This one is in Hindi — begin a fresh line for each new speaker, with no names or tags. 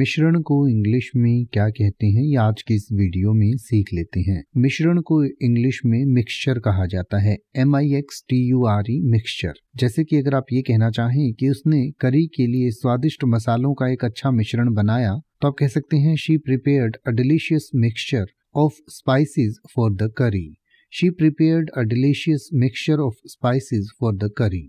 मिश्रण को इंग्लिश में क्या कहते हैं ये आज की इस वीडियो में सीख लेते हैं मिश्रण को इंग्लिश में मिक्सचर कहा जाता है M I X T U R E mixture जैसे कि अगर आप ये कहना चाहें कि उसने करी के लिए स्वादिष्ट मसालों का एक अच्छा मिश्रण बनाया तो आप कह सकते हैं she prepared a delicious mixture of spices for the curry she prepared a delicious mixture of spices for the करी